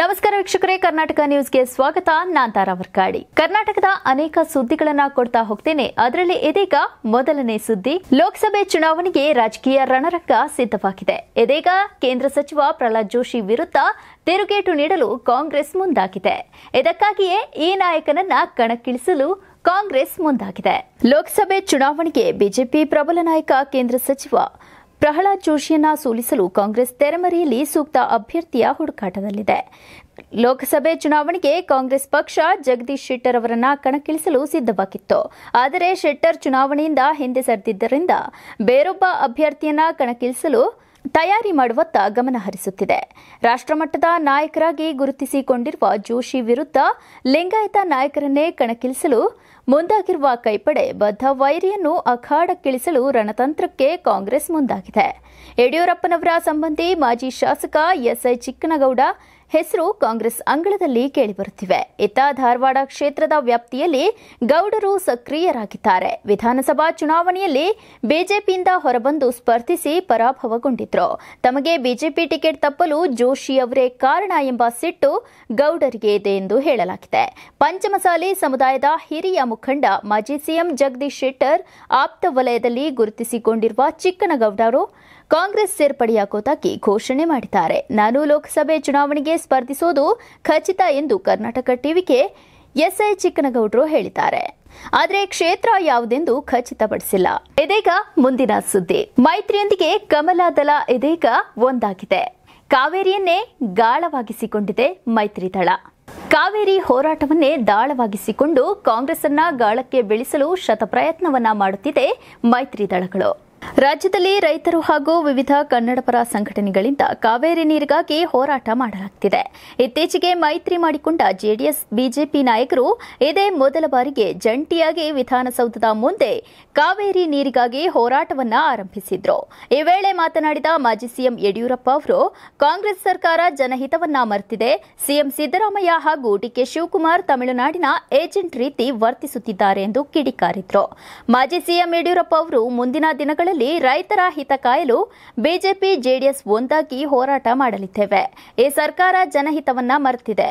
ನಮಸ್ಕಾರ ವೀಕ್ಷಕರೇ ಕರ್ನಾಟಕ ನ್ಯೂಸ್ಗೆ ಸ್ವಾಗತ ನಾನ್ ವರ್ಕಾಡಿ ಕರ್ನಾಟಕದ ಅನೇಕ ಸುದ್ದಿಗಳನ್ನ ಕೊಡ್ತಾ ಹೋಗ್ತೇನೆ ಅದರಲ್ಲಿ ಇದೀಗ ಮೊದಲನೇ ಸುದ್ದಿ ಲೋಕಸಭೆ ಚುನಾವಣೆಗೆ ರಾಜಕೀಯ ರಣರಂಗ ಸಿದ್ಧವಾಗಿದೆ ಇದೀಗ ಕೇಂದ್ರ ಸಚಿವ ಪ್ರಹ್ಲಾದ್ ಜೋಶಿ ವಿರುದ್ಧ ತಿರುಗೇಟು ನೀಡಲು ಕಾಂಗ್ರೆಸ್ ಮುಂದಾಗಿದೆ ಇದಕ್ಕಾಗಿಯೇ ಈ ನಾಯಕನನ್ನ ಕಣಕ್ಕಿಳಿಸಲು ಕಾಂಗ್ರೆಸ್ ಮುಂದಾಗಿದೆ ಲೋಕಸಭೆ ಚುನಾವಣೆಗೆ ಬಿಜೆಪಿ ಪ್ರಬಲ ನಾಯಕ ಕೇಂದ್ರ ಸಚಿವ ಪ್ರಹ್ಲಾದ್ ಜೋಶಿಯನ್ನ ಸೋಲಿಸಲು ಕಾಂಗ್ರೆಸ್ ತೆರೆಮರೆಯಲ್ಲಿ ಸೂಕ್ತ ಅಭ್ಯರ್ಥಿಯ ಹುಡುಕಾಟದಲ್ಲಿದೆ ಲೋಕಸಭೆ ಚುನಾವಣೆಗೆ ಕಾಂಗ್ರೆಸ್ ಪಕ್ಷ ಜಗದೀಶ್ ಶೆಟ್ಟರ್ ಅವರನ್ನ ಕಣಕ್ಕಿಳಿಸಲು ಸಿದ್ದವಾಗಿತ್ತು ಆದರೆ ಶೆಟ್ಟರ್ ಚುನಾವಣೆಯಿಂದ ಹಿಂದೆ ಸರಿದಿದ್ದರಿಂದ ಬೇರೊಬ್ಬ ಅಭ್ಯರ್ಥಿಯನ್ನ ಕಣಕ್ಕಿಳಿಸಲು ತಯಾರಿ ಮಾಡುವತ್ತ ಗಮನಹರಿಸುತ್ತಿದೆ ಹರಿಸುತ್ತಿದೆ ರಾಷ್ಟ್ರಮಟ್ಟದ ನಾಯಕರಾಗಿ ಗುರುತಿಸಿಕೊಂಡಿರುವ ಜೋಶಿ ವಿರುದ್ಧ ಲಿಂಗಾಯತ ನಾಯಕರನ್ನೇ ಕಣಕ್ಕಿಳಿಸಲು ಮುಂದಾಗಿರುವ ಕೈಪಡೆ ಬದ್ಧ ವೈರಿಯನ್ನು ಅಖಾಡಕ್ಕಿಳಿಸಲು ರಣತಂತ್ರಕ್ಕೆ ಕಾಂಗ್ರೆಸ್ ಮುಂದಾಗಿದೆ ಯಡಿಯೂರಪ್ಪನವರ ಸಂಬಂಧಿ ಮಾಜಿ ಶಾಸಕ ಎಸ್ಐ ಚಿಕ್ಕನಗೌಡ ಹೆಸರು ಕಾಂಗ್ರೆಸ್ ಅಂಗಳದಲ್ಲಿ ಕೇಳಿಬರುತ್ತಿವೆ ಇತ್ತ ಧಾರವಾಡ ಕ್ಷೇತ್ರದ ವ್ಯಾಪ್ತಿಯಲ್ಲಿ ಗೌಡರು ಸಕ್ರಿಯರಾಗಿದ್ದಾರೆ ವಿಧಾನಸಭಾ ಚುನಾವಣೆಯಲ್ಲಿ ಬಿಜೆಪಿಯಿಂದ ಹೊರಬಂದು ಸ್ಪರ್ಧಿಸಿ ಪರಾಭವಗೊಂಡಿದ್ರು ತಮಗೆ ಬಿಜೆಪಿ ಟಿಕೆಟ್ ತಪ್ಪಲು ಜೋಶಿ ಅವರೇ ಕಾರಣ ಎಂಬ ಸಿಟ್ಟು ಗೌಡರಿಗೆ ಇದೆ ಎಂದು ಹೇಳಲಾಗಿದೆ ಪಂಚಮಸಾಲಿ ಸಮುದಾಯದ ಹಿರಿಯ ಮುಖಂಡ ಮಾಜಿ ಸಿಎಂ ಜಗದೀಶ್ ಶೆಟ್ಟರ್ ಆಪ್ತ ವಲಯದಲ್ಲಿ ಗುರುತಿಸಿಕೊಂಡಿರುವ ಚಿಕ್ಕನಗೌಡರು ಕಾಂಗ್ರೆಸ್ ಸೇರ್ಪಡೆಯಾಕೋತಾಕಿ ಘೋಷಣೆ ಮಾಡಿದ್ದಾರೆ ನಾನು ಲೋಕಸಭೆ ಚುನಾವಣೆಗೆ ಸ್ಪರ್ಧಿಸೋದು ಖಚಿತ ಎಂದು ಕರ್ನಾಟಕ ಟಿವಿಗೆ ಎಸ್ಐ ಚಿಕ್ಕನಗೌಡರು ಹೇಳಿದ್ದಾರೆ ಆದರೆ ಕ್ಷೇತ್ರ ಯಾವುದೆಂದು ಖಚಿತಪಡಿಸಿಲ್ಲ ಇದೀಗ ಮುಂದಿನ ಸುದ್ದಿ ಮೈತ್ರಿಯೊಂದಿಗೆ ಕಮಲದಲ ಇದೀಗ ಒಂದಾಗಿದೆ ಕಾವೇರಿಯನ್ನೇ ಗಾಳವಾಗಿಸಿಕೊಂಡಿದೆ ಮೈತ್ರಿ ದಳ ಕಾವೇರಿ ಹೋರಾಟವನ್ನೇ ದಾಳವಾಗಿಸಿಕೊಂಡು ಕಾಂಗ್ರೆಸ್ ಅನ್ನ ಗಾಳಕ್ಕೆ ಬೆಳೆಸಲು ಶತಪ್ರಯತ್ನವನ್ನ ಮಾಡುತ್ತಿದೆ ಮೈತ್ರಿ ದಳಗಳು ರಾಜ್ಯದಲ್ಲಿ ರೈತರು ಹಾಗೂ ವಿವಿಧ ಕನ್ನಡಪರ ಸಂಘಟನೆಗಳಿಂದ ಕಾವೇರಿ ನೀರಿಗಾಗಿ ಹೋರಾಟ ಮಾಡಲಾಗುತ್ತಿದೆ ಇತ್ತೀಚೆಗೆ ಮೈತ್ರಿ ಮಾಡಿಕೊಂಡ ಜೆಡಿಎಸ್ ಬಿಜೆಪಿ ನಾಯಕರು ಇದೇ ಮೊದಲ ಬಾರಿಗೆ ಜಂಟಿಯಾಗಿ ವಿಧಾನಸೌಧದ ಮುಂದೆ ಕಾವೇರಿ ನೀರಿಗಾಗಿ ಹೋರಾಟವನ್ನು ಆರಂಭಿಸಿದ್ರು ಈ ವೇಳೆ ಮಾತನಾಡಿದ ಮಾಜಿ ಸಿಎಂ ಯಡಿಯೂರಪ್ಪ ಅವರು ಕಾಂಗ್ರೆಸ್ ಸರ್ಕಾರ ಜನಹಿತವನ್ನ ಮರೆತಿದೆ ಸಿಎಂ ಸಿದ್ದರಾಮಯ್ಯ ಹಾಗೂ ಡಿಕೆ ಶಿವಕುಮಾರ್ ತಮಿಳುನಾಡಿನ ಏಜೆಂಟ್ ರೀತಿ ವರ್ತಿಸುತ್ತಿದ್ದಾರೆ ಎಂದು ಕಿಡಿಕಾರಿದ್ರು ಮಾಜಿ ಸಿಎಂ ಯಡಿಯೂರಪ್ಪ ಅವರು ಮುಂದಿನ ದಿನಗಳಲ್ಲಿ ರಾಜ್ಯದಲ್ಲಿ ರೈತರ ಹಿತ ಕಾಯಲು ಬಿಜೆಪಿ ಜೆಡಿಎಸ್ ಒಂದಾಗಿ ಹೋರಾಟ ಮಾಡಲಿದ್ದೇವೆ ಈ ಸರ್ಕಾರ ಜನಹಿತವನ್ನ ಮರೆತಿದೆ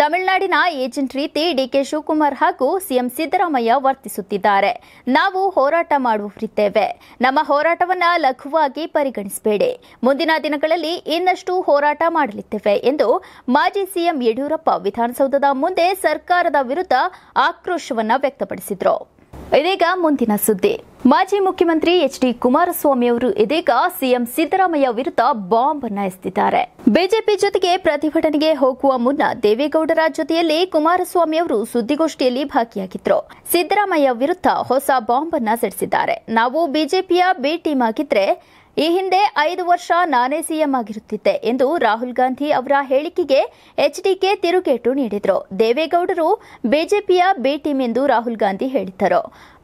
ತಮಿಳುನಾಡಿನ ಏಜೆಂಟ್ ರೀತಿ ಡಿಕೆ ಶಿವಕುಮಾರ್ ಹಾಗೂ ಸಿಎಂ ಸಿದ್ದರಾಮಯ್ಯ ವರ್ತಿಸುತ್ತಿದ್ದಾರೆ ನಾವು ಹೋರಾಟ ಮಾಡುವರಿದ್ದೇವೆ ನಮ್ಮ ಹೋರಾಟವನ್ನು ಲಘುವಾಗಿ ಪರಿಗಣಿಸಬೇಡಿ ಮುಂದಿನ ದಿನಗಳಲ್ಲಿ ಇನ್ನಷ್ಟು ಹೋರಾಟ ಮಾಡಲಿದ್ದೇವೆ ಎಂದು ಮಾಜಿ ಸಿಎಂ ಯಡಿಯೂರಪ್ಪ ವಿಧಾನಸೌಧದ ಮುಂದೆ ಸರ್ಕಾರದ ವಿರುದ್ಧ ಆಕ್ರೋಶವನ್ನು ವ್ಯಕ್ತಪಡಿಸಿದರು ಇದೀಗ ಮುಂದಿನ ಸುದ್ದಿ ಮಾಜಿ ಮುಖ್ಯಮಂತ್ರಿ ಎಚ್ ಡಿ ಕುಮಾರಸ್ವಾಮಿ ಅವರು ಇದೀಗ ಸಿಎಂ ಸಿದ್ದರಾಮಯ್ಯ ವಿರುದ್ಧ ಬಾಂಬ್ ಅನ್ನಯಿಸುತ್ತಿದ್ದಾರೆ ಬಿಜೆಪಿ ಜೊತೆಗೆ ಪ್ರತಿಭಟನೆಗೆ ಹೋಗುವ ಮುನ್ನ ದೇವೇಗೌಡರ ಜೊತೆಯಲ್ಲಿ ಕುಮಾರಸ್ವಾಮಿ ಅವರು ಸುದ್ದಿಗೋಷ್ಠಿಯಲ್ಲಿ ಭಾಗಿಯಾಗಿದ್ದರು ಸಿದ್ದರಾಮಯ್ಯ ವಿರುದ್ಧ ಹೊಸ ಬಾಂಬ್ ಅನ್ನ ಸಿಡಿಸಿದ್ದಾರೆ ನಾವು ಬಿಜೆಪಿಯ ಬಿ ಟೀಮ್ ಆಗಿದ್ರೆ ಈ ಹಿಂದೆ ಐದು ವರ್ಷ ನಾನೇ ಸಿಎಂ ಆಗಿರುತ್ತಿದ್ದೆ ಎಂದು ರಾಹುಲ್ ಗಾಂಧಿ ಅವರ ಹೇಳಿಕೆಗೆ ಎಚ್ಡಿಕೆ ತಿರುಗೇಟು ನೀಡಿದರು ದೇವೇಗೌಡರು ಬಿಜೆಪಿಯ ಬಿ ಟೀಮ್ ಎಂದು ರಾಹುಲ್ ಗಾಂಧಿ ಹೇಳಿದ್ದರು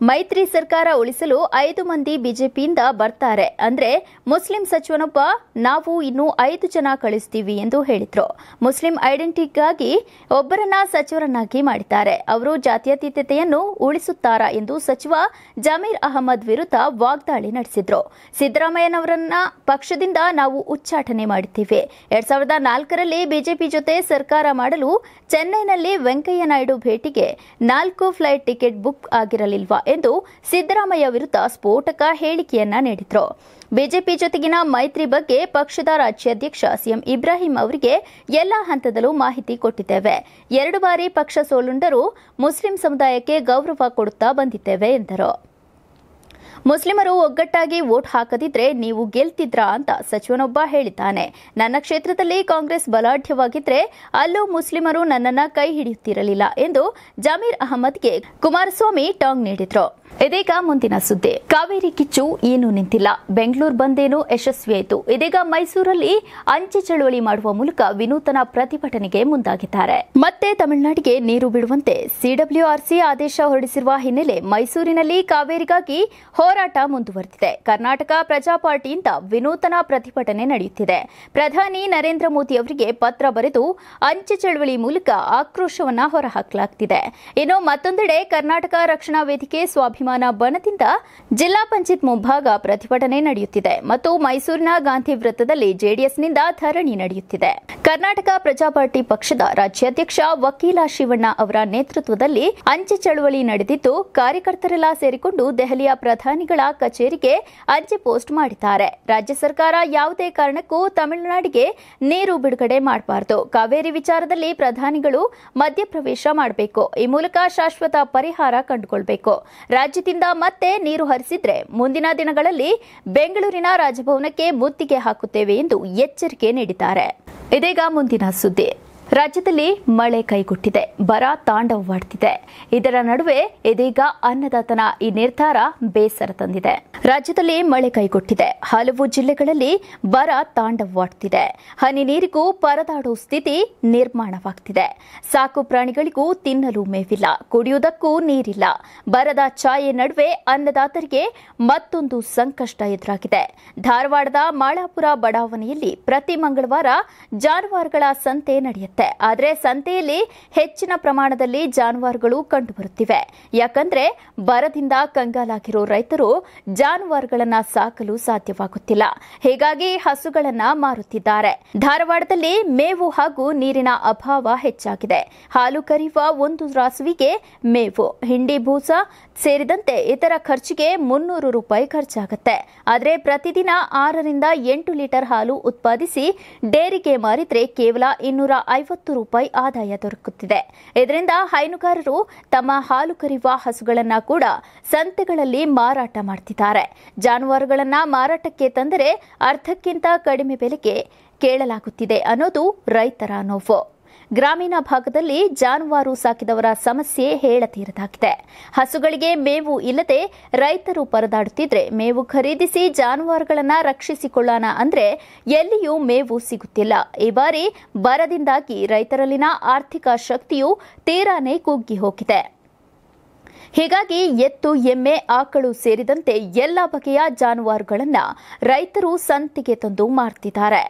ಮೈತ್ರಿ ಸರ್ಕಾರ ಉಳಿಸಲು ಐದು ಮಂದಿ ಬಿಜೆಪಿಯಿಂದ ಬರ್ತಾರೆ ಅಂದ್ರೆ ಮುಸ್ಲಿಂ ಸಚಿವನೊಬ್ಬ ನಾವು ಇನ್ನು ಐದು ಜನ ಕಳಿಸ್ತೀವಿ ಎಂದು ಹೇಳಿದ್ರು ಮುಸ್ಲಿಂ ಐಡೆಂಟಿಟಿಗಾಗಿ ಒಬ್ಬರನ್ನ ಸಚಿವರನ್ನಾಗಿ ಮಾಡಿದ್ದಾರೆ ಅವರು ಜಾತ್ಯತೀತತೆಯನ್ನು ಉಳಿಸುತ್ತಾರಾ ಎಂದು ಸಚಿವ ಜಮೀರ್ ಅಹಮದ್ ವಿರುದ್ಧ ವಾಗ್ದಾಳಿ ನಡೆಸಿದ್ರು ಸಿದ್ದರಾಮಯ್ಯನವರನ್ನ ಪಕ್ಷದಿಂದ ನಾವು ಉಚ್ಚಾಟನೆ ಮಾಡುತ್ತೇವೆ ಎರಡ್ ಸಾವಿರದ ನಾಲ್ಕರಲ್ಲಿ ಬಿಜೆಪಿ ಜೊತೆ ಸರ್ಕಾರ ಮಾಡಲು ಚೆನ್ನೈನಲ್ಲಿ ವೆಂಕಯ್ಯ ನಾಯ್ಡು ಭೇಟಿಗೆ ನಾಲ್ಕು ಫ್ಲೈಟ್ ಟಿಕೆಟ್ ಬುಕ್ ಆಗಿರಲಿಲ್ವಾ ಎಂದು ಸಿದ್ದರಾಮಯ್ಯ ವಿರುದ್ಧ ಸ್ಫೋಟಕ ಹೇಳಿಕೆಯನ್ನ ನೀಡಿದ್ರು ಬಿಜೆಪಿ ಜೊತೆಗಿನ ಮೈತ್ರಿ ಬಗ್ಗೆ ಪಕ್ಷದ ರಾಜ್ಯಾಧ್ಯಕ್ಷ ಸಿಎಂ ಇಬ್ರಾಹಿಂ ಅವರಿಗೆ ಎಲ್ಲಾ ಹಂತದಲ್ಲೂ ಮಾಹಿತಿ ಕೊಟ್ಟಿದ್ದೇವೆ ಎರಡು ಬಾರಿ ಪಕ್ಷ ಸೋಲುಂಡರು ಮುಸ್ಲಿಂ ಸಮುದಾಯಕ್ಕೆ ಗೌರವ ಕೊಡುತ್ತಾ ಬಂದಿದ್ದೇವೆ ಎಂದರು ಮುಸ್ಲಿಮರು ಒಗ್ಗಟ್ಟಾಗಿ ವೋಟ್ ಹಾಕದಿದ್ರೆ ನೀವು ಗೆಲ್ತಿದ್ರಾ ಅಂತ ಸಚಿವನೊಬ್ಬ ಹೇಳಿದ್ದಾನೆ ನನ್ನ ಕ್ಷೇತ್ರದಲ್ಲಿ ಕಾಂಗ್ರೆಸ್ ಬಲಾಢ್ಯವಾಗಿದ್ರೆ ಅಲ್ಲೂ ಮುಸ್ಲಿಮರು ನನ್ನನ್ನು ಕೈ ಹಿಡಿಯುತ್ತಿರಲಿಲ್ಲ ಎಂದು ಜಮೀರ್ ಅಹಮದ್ಗೆ ಕುಮಾರಸ್ವಾಮಿ ಟಾಂಗ್ ನೀಡಿದ್ರು ಇದೀಗ ಮುಂದಿನ ಸುದ್ದಿ ಕಾವೇರಿ ಕಿಚ್ಚು ಏನೂ ನಿಂತಿಲ್ಲ ಬೆಂಗಳೂರು ಬಂದೇನು ಯಶಸ್ವಿಯಾಯಿತು ಇದೀಗ ಮೈಸೂರಲ್ಲಿ ಅಂಚೆ ಚಳವಳಿ ಮಾಡುವ ಮೂಲಕ ವಿನೂತನ ಪ್ರತಿಭಟನೆಗೆ ಮುಂದಾಗಿದ್ದಾರೆ ಮತ್ತೆ ತಮಿಳುನಾಡಿಗೆ ನೀರು ಬಿಡುವಂತೆ ಸಿಡಬ್ಲ್ಯೂಆರ್ಸಿ ಆದೇಶ ಹೊರಡಿಸಿರುವ ಹಿನ್ನೆಲೆ ಮೈಸೂರಿನಲ್ಲಿ ಕಾವೇರಿಗಾಗಿ ಹೋರಾಟ ಮುಂದುವರೆದಿದೆ ಕರ್ನಾಟಕ ಪ್ರಜಾಪಾರ್ಟಿಯಿಂದ ವಿನೂತನ ಪ್ರತಿಭಟನೆ ನಡೆಯುತ್ತಿದೆ ಪ್ರಧಾನಿ ನರೇಂದ್ರ ಮೋದಿ ಅವರಿಗೆ ಪತ್ರ ಬರೆದು ಅಂಚೆ ಚಳುವಳಿ ಮೂಲಕ ಆಕ್ರೋಶವನ್ನು ಹೊರಹಾಕಲಾಗುತ್ತಿದೆ ಇನ್ನು ಮತ್ತೊಂದೆಡೆ ಕರ್ನಾಟಕ ರಕ್ಷಣಾ ವೇದಿಕೆ ಸ್ವಾಭಿಮಾನ ಅಭಿಮಾನ ಬಣದಿಂದ ಜಿಲ್ಲಾ ಪಂಚಾಯತ್ ಮುಂಭಾಗ ಪ್ರತಿಭಟನೆ ನಡೆಯುತ್ತಿದೆ ಮತ್ತು ಮೈಸೂರಿನ ಗಾಂಧಿ ವೃತ್ತದಲ್ಲಿ ಜೆಡಿಎಸ್ನಿಂದ ಧರಣಿ ನಡೆಯುತ್ತಿದೆ ಕರ್ನಾಟಕ ಪ್ರಜಾಪಾರ್ಟಿ ಪಕ್ಷದ ರಾಜ್ಯಾಧ್ಯಕ್ಷ ವಕೀಲ ಶಿವಣ್ಣ ಅವರ ನೇತೃತ್ವದಲ್ಲಿ ಅಂಚೆ ಚಳವಳಿ ನಡೆದಿದ್ದು ಕಾರ್ಯಕರ್ತರೆಲ್ಲ ಸೇರಿಕೊಂಡು ದೆಹಲಿಯ ಪ್ರಧಾನಿಗಳ ಕಚೇರಿಗೆ ಅರ್ಜಿ ಪೋಸ್ಟ್ ಮಾಡಿದ್ದಾರೆ ರಾಜ್ಯ ಸರ್ಕಾರ ಯಾವುದೇ ಕಾರಣಕ್ಕೂ ತಮಿಳುನಾಡಿಗೆ ನೀರು ಬಿಡುಗಡೆ ಮಾಡಬಾರದು ಕಾವೇರಿ ವಿಚಾರದಲ್ಲಿ ಪ್ರಧಾನಿಗಳು ಮಧ್ಯಪ್ರವೇಶ ಮಾಡಬೇಕು ಈ ಮೂಲಕ ಶಾಶ್ವತ ಪರಿಹಾರ ಕಂಡುಕೊಳ್ಬೇಕು ರಾಜ್ಯ ರಾಜ್ಯದಿಂದ ಮತ್ತೆ ನೀರು ಹರಿಸಿದ್ರೆ ಮುಂದಿನ ದಿನಗಳಲ್ಲಿ ಬೆಂಗಳೂರಿನ ರಾಜಭವನಕ್ಕೆ ಮುತ್ತಿಗೆ ಹಾಕುತ್ತೇವೆ ಎಂದು ಎಚ್ಚರಿಕೆ ನೀಡಿದ್ದಾರೆ ಇದೀಗ ಮುಂದಿನ ಸುದ್ದಿ ರಾಜ್ಯದಲ್ಲಿ ಮಳೆ ಕೈಗೊಟ್ಟಿದೆ ಬರ ತಾಂಡವವಾಡ್ತಿದೆ ಇದರ ನಡುವೆ ಇದೀಗ ಅನ್ನದಾತನ ಈ ನಿರ್ಧಾರ ಬೇಸರ ತಂದಿದೆ ರಾಜ್ಯದಲ್ಲಿ ಮಳೆ ಕೈಗೊಟ್ಟಿದೆ ಹಲವು ಜಿಲ್ಲೆಗಳಲ್ಲಿ ಬರ ತಾಂಡವವಾಡ್ತಿದೆ ಹನಿ ನೀರಿಗೂ ಪರದಾಡೋ ಸ್ಥಿತಿ ನಿರ್ಮಾಣವಾಗ್ತಿದೆ ಸಾಕು ಪ್ರಾಣಿಗಳಿಗೂ ತಿನ್ನಲು ಮೇವಿಲ್ಲ ಕುಡಿಯುವುದಕ್ಕೂ ನೀರಿಲ್ಲ ಬರದ ಛಾಯೆ ನಡುವೆ ಅನ್ನದಾತರಿಗೆ ಮತ್ತೊಂದು ಸಂಕಷ್ಟ ಎದುರಾಗಿದೆ ಧಾರವಾಡದ ಮಾಳಾಪುರ ಬಡಾವಣೆಯಲ್ಲಿ ಪ್ರತಿ ಮಂಗಳವಾರ ಜಾನುವಾರುಗಳ ಸಂತೆ ನಡೆಯುತ್ತೆ ಆದರೆ ಸಂತೆಯಲ್ಲಿ ಹೆಚ್ಚಿನ ಪ್ರಮಾಣದಲ್ಲಿ ಜಾನುವಾರುಗಳು ಕಂಡುಬರುತ್ತಿವೆ ಯಾಕಂದ್ರೆ ಬರದಿಂದ ಕಂಗಾಲಾಗಿರೋ ರೈತರು ಜಾನುವಾರುಗಳನ್ನ ಸಾಕಲು ಸಾಧ್ಯವಾಗುತ್ತಿಲ್ಲ ಹೀಗಾಗಿ ಹಸುಗಳನ್ನ ಮಾರುತ್ತಿದ್ದಾರೆ ಧಾರವಾಡದಲ್ಲಿ ಮೇವು ಹಾಗೂ ನೀರಿನ ಅಭಾವ ಹೆಚ್ಚಾಗಿದೆ ಹಾಲು ಕರೆಯುವ ಒಂದು ರಾಸುವಿಗೆ ಮೇವು ಹಿಂಡಿ ಭೂಸ ಸೇರಿದಂತೆ ಇತರ ಖರ್ಚಿಗೆ ಮುನ್ನೂರು ರೂಪಾಯಿ ಖರ್ಚಾಗುತ್ತೆ ಆದರೆ ಪ್ರತಿದಿನ ಆರರಿಂದ ಎಂಟು ಲೀಟರ್ ಹಾಲು ಉತ್ಪಾದಿಸಿ ಡೇರಿಗೆ ಮಾರಿದ್ರೆ ಕೇವಲ ಇನ್ನೂರ ಐವತ್ತು ರೂಪಾಯಿ ಆದಾಯ ದೊರಕುತ್ತಿದೆ ಇದರಿಂದ ಹೈನುಗಾರರು ತಮ್ಮ ಹಾಲು ಕರೆಯುವ ಹಸುಗಳನ್ನು ಕೂಡ ಸಂತೆಗಳಲ್ಲಿ ಮಾರಾಟ ಮಾಡುತ್ತಿದ್ದಾರೆ ಜಾನುವಾರುಗಳನ್ನು ಮಾರಾಟಕ್ಕೆ ತಂದರೆ ಅರ್ಧಕ್ಕಿಂತ ಕಡಿಮೆ ಬೆಲೆಗೆ ಕೇಳಲಾಗುತ್ತಿದೆ ಅನ್ನೋದು ರೈತರ ನೋವು ಗ್ರಾಮೀಣ ಭಾಗದಲ್ಲಿ ಜಾನುವಾರು ಸಾಕಿದವರ ಸಮಸ್ಯೆ ಹೇಳತೀರದಾಗಿದೆ ಹಸುಗಳಿಗೆ ಮೇವು ಇಲ್ಲದೆ ರೈತರು ಪರದಾಡುತ್ತಿದ್ರೆ ಮೇವು ಖರೀದಿಸಿ ಜಾನುವಾರುಗಳನ್ನು ರಕ್ಷಿಸಿಕೊಳ್ಳೋಣ ಅಂದರೆ ಎಲ್ಲಿಯೂ ಮೇವು ಸಿಗುತ್ತಿಲ್ಲ ಈ ಬಾರಿ ಬರದಿಂದಾಗಿ ರೈತರಲ್ಲಿನ ಆರ್ಥಿಕ ಶಕ್ತಿಯು ತೀರಾನೇ ಕುಗ್ಗಿ ಹೋಗಿದೆ ಹೀಗಾಗಿ ಎತ್ತು ಎಮ್ಮೆ ಆಕಳು ಸೇರಿದಂತೆ ಎಲ್ಲ ಬಗೆಯ ಜಾನುವಾರುಗಳನ್ನು ರೈತರು ಸಂತಿಗೆ ತಂದು ಮಾರ್ತಿದ್ದಾರೆ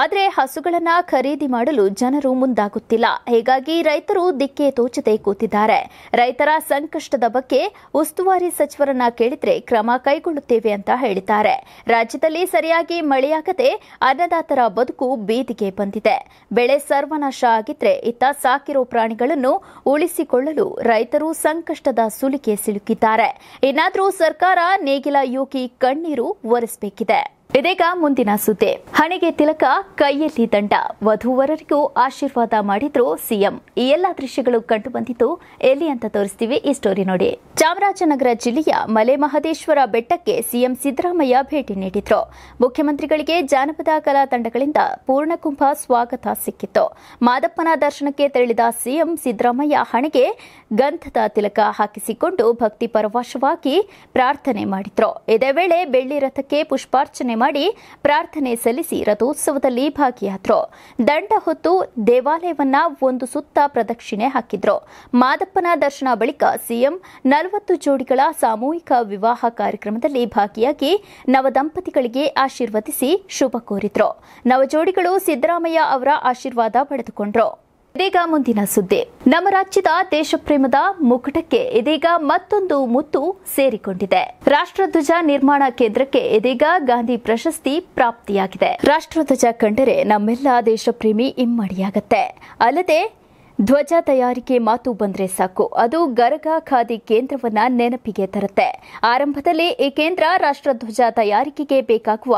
ಆದರೆ ಹಸುಗಳನ್ನು ಖರೀದಿ ಮಾಡಲು ಜನರು ಮುಂದಾಗುತ್ತಿಲ್ಲ ಹೀಗಾಗಿ ರೈತರು ದಿಕ್ಕೆ ತೋಚದೆ ಕೂತಿದ್ದಾರೆ ರೈತರ ಸಂಕಷ್ಟದ ಬಗ್ಗೆ ಉಸ್ತುವಾರಿ ಸಚಿವರನ್ನ ಕೇಳಿದ್ರೆ ಕ್ರಮ ಕೈಗೊಳ್ಳುತ್ತೇವೆ ಅಂತ ಹೇಳಿದ್ದಾರೆ ರಾಜ್ಯದಲ್ಲಿ ಸರಿಯಾಗಿ ಮಳೆಯಾಗದೆ ಅನ್ನದಾತರ ಬದುಕು ಬೀದಿಗೆ ಬಂದಿದೆ ಬೆಳೆ ಸರ್ವನಾಶ ಆಗಿದ್ರೆ ಇತ್ತ ಸಾಕಿರೋ ಪ್ರಾಣಿಗಳನ್ನು ಉಳಿಸಿಕೊಳ್ಳಲು ರೈತರು ಸಂಕಷ್ಟದ ಸುಲಿಕೆ ಸಿಲುಕಿದ್ದಾರೆ ಇನ್ನಾದರೂ ಸರ್ಕಾರ ನೇಗಿಲ ಯೋಗಿ ಕಣ್ಣೀರು ಒರೆಸಬೇಕಿದೆ ಇದೀಗ ಮುಂದಿನ ಸುದ್ದಿ ಹಣೆಗೆ ತಿಲಕ ಕೈಯಲ್ಲಿ ದಂಡ ವಧುವರರಿಗೂ ಆಶೀರ್ವಾದ ಮಾಡಿದ್ರು ಸಿಎಂ ಈ ಎಲ್ಲಾ ದೃಶ್ಯಗಳು ಕಂಡು ಬಂದಿದ್ದು ಎಲ್ಲಿ ಅಂತ ತೋರಿಸ್ತೀವಿ ಈ ಸ್ಟೋರಿ ನೋಡಿ ಚಾಮರಾಜನಗರ ಜಿಲ್ಲೆಯ ಮಲೆ ಬೆಟ್ಟಕ್ಕೆ ಸಿಎಂ ಸಿದ್ದರಾಮಯ್ಯ ಭೇಟಿ ನೀಡಿದ್ರು ಮುಖ್ಯಮಂತ್ರಿಗಳಿಗೆ ಜಾನಪದ ಕಲಾ ತಂಡಗಳಿಂದ ಪೂರ್ಣಕುಂಭ ಸ್ವಾಗತ ಸಿಕ್ಕಿತ್ತು ಮಾದಪ್ಪನ ದರ್ಶನಕ್ಕೆ ತೆರಳಿದ ಸಿಎಂ ಸಿದ್ದರಾಮಯ್ಯ ಹಣೆಗೆ ಗಂಧದ ತಿಲಕ ಹಾಕಿಸಿಕೊಂಡು ಭಕ್ತಿ ಪರವಶವಾಗಿ ಪ್ರಾರ್ಥನೆ ಮಾಡಿದ್ರು ಇದೇ ವೇಳೆ ಬೆಳ್ಳಿ ರಥಕ್ಕೆ ಪುಷ್ಪಾರ್ಚನೆ ಮಾಡಿ ಪ್ರಾರ್ಥನೆ ಸಲ್ಲಿಸಿ ರಥೋತ್ಸವದಲ್ಲಿ ಭಾಗಿಯಾದ್ರು ದಂಡ ಹೊತ್ತು ದೇವಾಲಯವನ್ನ ಒಂದು ಸುತ್ತ ಪ್ರದಕ್ಷಿಣೆ ಹಾಕಿದ್ರು ಮಾದಪ್ಪನ ದರ್ಶನ ಬಳಿಕ ಸಿಎಂ ನಲವತ್ತು ಜೋಡಿಗಳ ಸಾಮೂಹಿಕ ವಿವಾಹ ಕಾರ್ಯಕ್ರಮದಲ್ಲಿ ಭಾಗಿಯಾಗಿ ನವದಂಪತಿಗಳಿಗೆ ಆಶೀರ್ವದಿಸಿ ಶುಭ ಕೋರಿದ್ರು ನವಜೋಡಿಗಳು ಸಿದ್ದರಾಮಯ್ಯ ಅವರ ಆಶೀರ್ವಾದ ಪಡೆದುಕೊಂಡರು ಇದೀಗ ಮುಂದಿನ ಸುದ್ದಿ ನಮ್ಮ ರಾಜ್ಯದ ದೇಶಪ್ರೇಮದ ಮುಕುಟಕ್ಕೆ ಇದೀಗ ಮತ್ತೊಂದು ಮುತ್ತು ಸೇರಿಕೊಂಡಿದೆ ರಾಷ್ಟ್ರಧ್ವಜ ನಿರ್ಮಾಣ ಕೇಂದ್ರಕ್ಕೆ ಇದೀಗ ಗಾಂಧಿ ಪ್ರಶಸ್ತಿ ಪ್ರಾಪ್ತಿಯಾಗಿದೆ ರಾಷ್ಟ್ರಧ್ವಜ ಕಂಡರೆ ನಮ್ಮೆಲ್ಲ ದೇಶಪ್ರೇಮಿ ಇಮ್ಮಡಿಯಾಗತ್ತೆ ಅಲ್ಲದೆ ಧ್ವಜ ತಯಾರಿಕೆ ಮಾತು ಬಂದ್ರೆ ಸಾಕು ಅದು ಗರಗ ಖಾದಿ ಕೇಂದ್ರವನ್ನ ನೆನಪಿಗೆ ತರುತ್ತೆ ಆರಂಭದಲ್ಲಿ ಈ ಕೇಂದ್ರ ರಾಷ್ಟ್ರಧ್ವಜ ತಯಾರಿಕೆಗೆ ಬೇಕಾಗುವ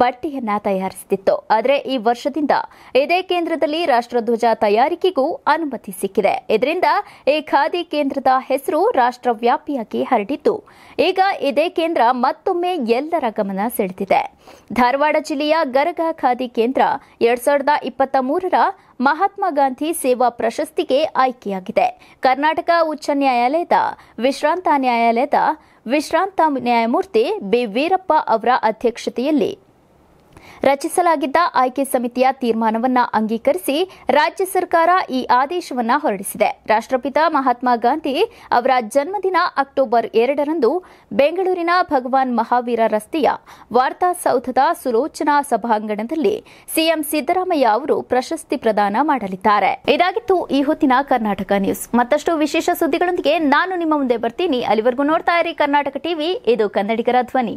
ಬಟ್ಟೆಯನ್ನ ತಯಾರಿಸುತ್ತಿತ್ತು ಆದರೆ ಈ ವರ್ಷದಿಂದ ಇದೇ ಕೇಂದ್ರದಲ್ಲಿ ರಾಷ್ಟ್ರಧ್ವಜ ತಯಾರಿಕೆಗೂ ಅನುಮತಿ ಸಿಕ್ಕಿದೆ ಇದರಿಂದ ಈ ಖಾದಿ ಕೇಂದ್ರದ ಹೆಸರು ರಾಷ್ಟ್ರವ್ಯಾಪಿಯಾಗಿ ಹರಡಿದ್ದು ಈಗ ಇದೇ ಕೇಂದ್ರ ಮತ್ತೊಮ್ಮೆ ಎಲ್ಲರ ಗಮನ ಸೆಳೆದಿದೆ ಧಾರವಾಡ ಜಿಲ್ಲೆಯ ಗರಗ ಖಾದಿ ಕೇಂದ್ರ ಎರಡ್ ಸಾವಿರದ ಇಪ್ಪತ್ತ ಮೂರರ ಮಹಾತ್ಮ ಗಾಂಧಿ ಸೇವಾ ಪ್ರಶಸ್ತಿಗೆ ಆಯ್ಕೆಯಾಗಿದೆ ಕರ್ನಾಟಕ ಉಚ್ಚ ನ್ಯಾಯಾಲಯದ ವಿಶ್ರಾಂತ ನ್ಯಾಯಾಲಯದ ವಿಶ್ರಾಂತ ನ್ಯಾಯಮೂರ್ತಿ ಬಿ ಅವರ ಅಧ್ಯಕ್ಷತೆಯಲ್ಲಿ ರಚಿಸಲಾಗಿದ್ದ ಆಯ್ಕೆ ಸಮಿತಿಯ ತೀರ್ಮಾನವನ್ನು ಅಂಗೀಕರಿಸಿ ರಾಜ್ಯ ಸರ್ಕಾರ ಈ ಆದೇಶವನ್ನು ಹೊರಡಿಸಿದೆ ರಾಷ್ಟಪಿತ ಮಹಾತ್ಮ ಗಾಂಧಿ ಅವರ ಜನ್ಮದಿನ ಅಕ್ಟೋಬರ್ ಎರಡರಂದು ಬೆಂಗಳೂರಿನ ಭಗವಾನ್ ಮಹಾವೀರ ರಸ್ತೆಯ ವಾರ್ತಾ ಸೌಧದ ಸುಲೋಚನಾ ಸಭಾಂಗಣದಲ್ಲಿ ಸಿಎಂ ಸಿದ್ದರಾಮಯ್ಯ ಅವರು ಪ್ರಶಸ್ತಿ ಪ್ರದಾನ ಮಾಡಲಿದ್ದಾರೆ ಇದಾಗಿತ್ತು ಈ ಹೊತ್ತಿನ ಕರ್ನಾಟಕ ನ್ಯೂಸ್ ಮತ್ತಷ್ಟು ವಿಶೇಷ ಸುದ್ದಿಗಳೊಂದಿಗೆ ನಾನು ನಿಮ್ಮ ಮುಂದೆ ಬರ್ತೀನಿ ಅಲ್ಲಿವರೆಗೂ ನೋಡ್ತಾ ಇರಿ ಕರ್ನಾಟಕ ಟಿವಿ ಇದು ಕನ್ನಡಿಗರ ಧ್ವನಿ